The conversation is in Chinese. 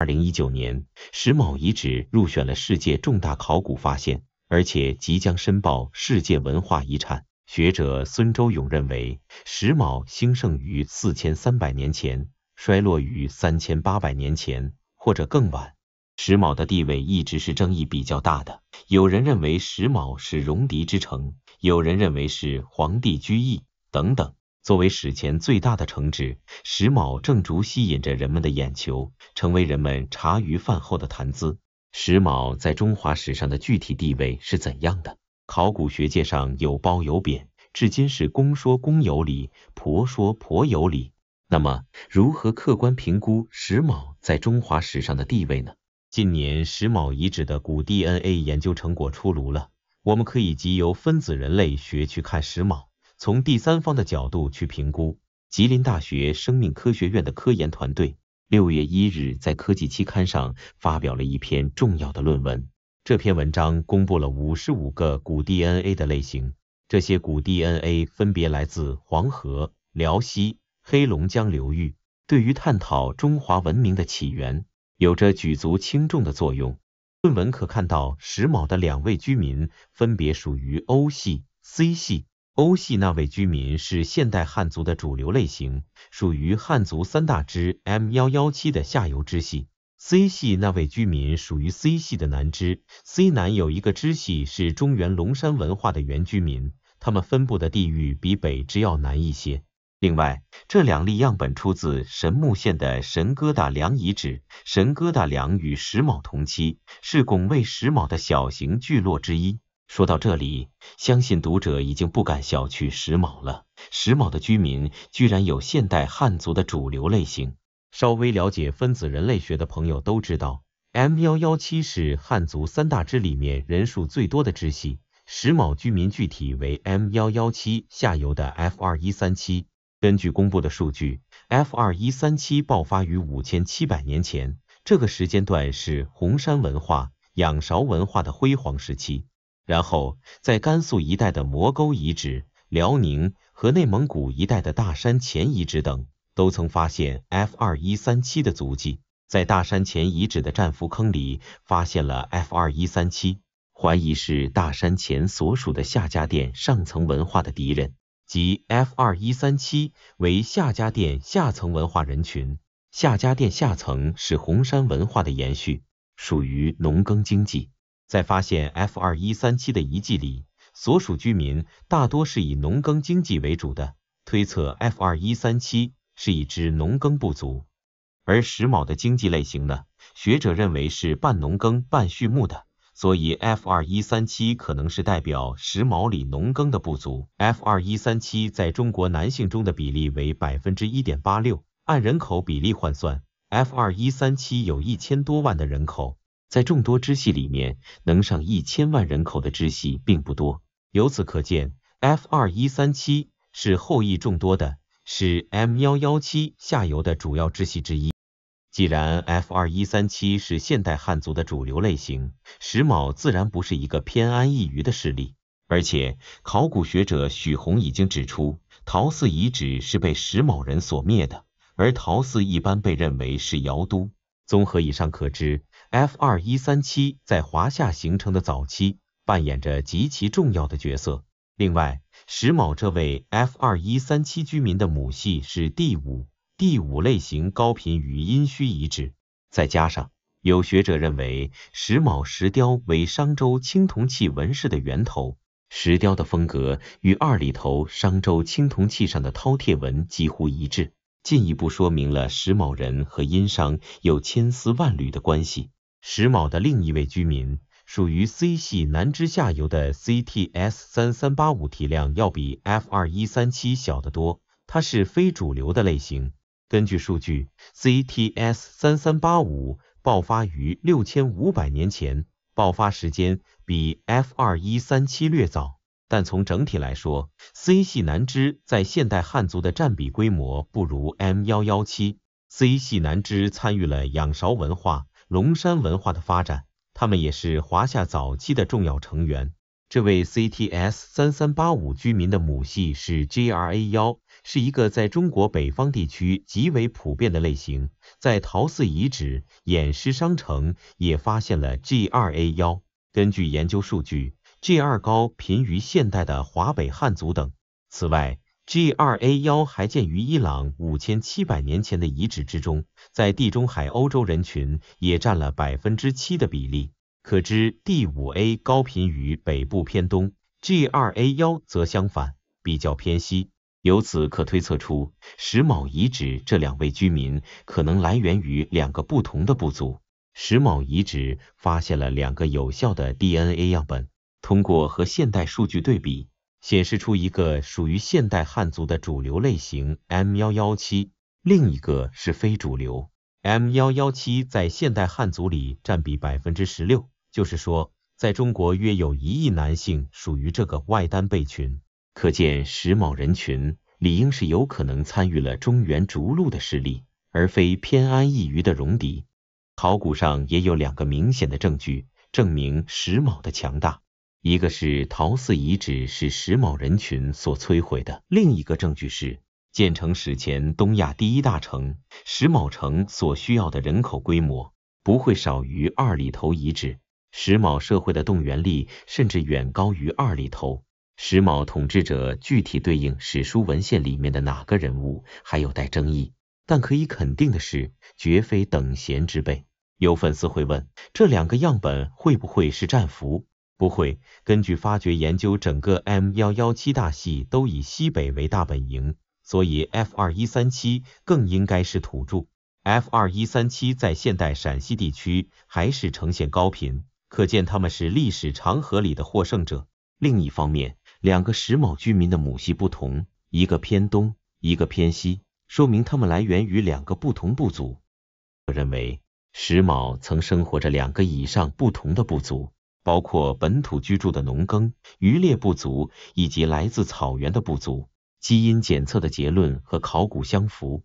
2019年，石卯遗址入选了世界重大考古发现，而且即将申报世界文化遗产。学者孙周勇认为，石卯兴盛于4300年前，衰落于3800年前或者更晚。石卯的地位一直是争议比较大的，有人认为石卯是戎狄之城，有人认为是皇帝居邑等等。作为史前最大的城址，石卯正逐吸引着人们的眼球，成为人们茶余饭后的谈资。石卯在中华史上的具体地位是怎样的？考古学界上有褒有贬，至今是公说公有理，婆说婆有理。那么，如何客观评估石卯在中华史上的地位呢？近年石卯遗址的古 DNA 研究成果出炉了，我们可以由分子人类学去看石卯。从第三方的角度去评估，吉林大学生命科学院的科研团队六月一日在科技期刊上发表了一篇重要的论文。这篇文章公布了五十五个古 DNA 的类型，这些古 DNA 分别来自黄河、辽西、黑龙江流域，对于探讨中华文明的起源有着举足轻重的作用。论文可看到石卯的两位居民分别属于 O 系、C 系。欧系那位居民是现代汉族的主流类型，属于汉族三大支 m 幺幺七的下游支系。C 系那位居民属于 C 系的南支，C 南有一个支系是中原龙山文化的原居民，他们分布的地域比北支要南一些。另外，这两例样本出自神木县的神疙瘩梁遗址，神疙瘩梁与石峁同期，是拱卫石峁的小型聚落之一。说到这里，相信读者已经不敢小觑石卯了。石卯的居民居然有现代汉族的主流类型。稍微了解分子人类学的朋友都知道，M 幺幺七是汉族三大支里面人数最多的支系。石卯居民具体为 M 幺幺七下游的 F 二一三七。根据公布的数据，F 二一三七爆发于五千七百年前，这个时间段是红山文化、仰韶文化的辉煌时期。然后，在甘肃一带的磨沟遗址、辽宁和内蒙古一带的大山前遗址等，都曾发现 F 二一三七的足迹。在大山前遗址的战俘坑里，发现了 F 二一三七，怀疑是大山前所属的下家店上层文化的敌人，即 F 二一三七为下家店下层文化人群。下家店下层是红山文化的延续，属于农耕经济。在发现 F2137 的遗迹里，所属居民大多是以农耕经济为主的，推测 F2137 是一支农耕部族。而石卯的经济类型呢，学者认为是半农耕半畜牧的，所以 F2137 可能是代表石卯里农耕的部族。F2137 在中国男性中的比例为百分之一点八六，按人口比例换算，F2137 有一千多万的人口。在众多支系里面，能上一千万人口的支系并不多。由此可见，F 二一三七是后裔众多的，是 M 幺幺七下游的主要支系之一。既然 F 二一三七是现代汉族的主流类型，石某自然不是一个偏安一隅的势力。而且，考古学者许宏已经指出，陶寺遗址是被石某人所灭的，而陶寺一般被认为是尧都。综合以上可知。F 二一三七在华夏形成的早期扮演着极其重要的角色。另外，石某这位 F 二一三七居民的母系是第五第五类型高频与殷墟遗址。再加上有学者认为石某石雕为商周青铜器纹饰的源头，石雕的风格与二里头商周青铜器上的饕餮纹几乎一致，进一步说明了石某人和殷商有千丝万缕的关系。石卯的另一位居民属于 C 系南支下游的 CTS 三三八五，体量要比 F 二一三七小得多，它是非主流的类型。根据数据，CTS 三三八五爆发于六千五百年前，爆发时间比 F 二一三七略早。但从整体来说，C 系南支在现代汉族的占比规模不如 M 幺幺七。C 系南支参与了仰韶文化。龙山文化的发展，他们也是华夏早期的重要成员。这位 CTS 3385居民的母系是 g r a 1是一个在中国北方地区极为普遍的类型，在陶寺遗址、偃师商城也发现了 g r a 1根据研究数据，G2 高频于现代的华北汉族等。此外，G2A1 还见于伊朗五千七百年前的遗址之中，在地中海欧洲人群也占了百分之七的比例。可知 D5A 高频于北部偏东，G2A1 则相反，比较偏西。由此可推测出，石卯遗址这两位居民可能来源于两个不同的部族。石卯遗址发现了两个有效的 DNA 样本，通过和现代数据对比。显示出一个属于现代汉族的主流类型 M117，另一个是非主流 M117，在现代汉族里占比百分之十六，就是说，在中国约有一亿男性属于这个外单辈群。可见石峁人群理应是有可能参与了中原逐鹿的势力，而非偏安一隅的戎狄。考古上也有两个明显的证据，证明石峁的强大。一个是陶寺遗址是石某人群所摧毁的，另一个证据是建成史前东亚第一大城石某城所需要的人口规模不会少于二里头遗址，石某社会的动员力甚至远高于二里头。石某统治者具体对应史书文献里面的哪个人物还有待争议，但可以肯定的是绝非等闲之辈。有粉丝会问，这两个样本会不会是战俘？不会，根据发掘研究，整个 M117 大系都以西北为大本营，所以 F2137 更应该是土著。F2137 在现代陕西地区还是呈现高频，可见他们是历史长河里的获胜者。另一方面，两个石峁居民的母系不同，一个偏东，一个偏西，说明他们来源于两个不同部族。我认为石峁曾生活着两个以上不同的部族。包括本土居住的农耕、渔猎不足，以及来自草原的不足。基因检测的结论和考古相符。